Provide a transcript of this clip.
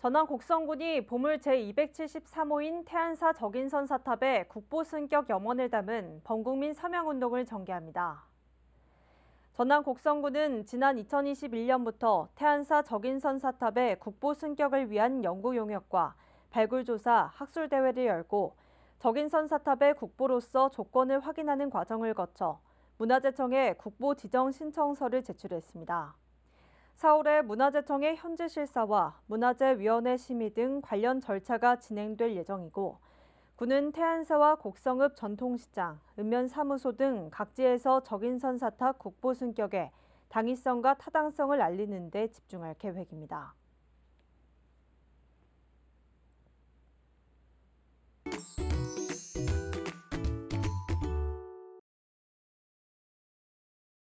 전남 곡성군이 보물 제273호인 태안사 적인선 사탑에 국보 승격 염원을 담은 범국민 서명운동을 전개합니다. 전남 곡성군은 지난 2021년부터 태안사 적인선 사탑에 국보 승격을 위한 연구 용역과 발굴 조사, 학술 대회를 열고 적인선 사탑의 국보로서 조건을 확인하는 과정을 거쳐 문화재청에 국보 지정 신청서를 제출했습니다. 4월에 문화재청의 현지 실사와 문화재위원회 심의 등 관련 절차가 진행될 예정이고 군은 태안사와 곡성읍 전통시장, 읍면사무소 등 각지에서 적인선 사탁 국보 승격에 당위성과 타당성을 알리는 데 집중할 계획입니다.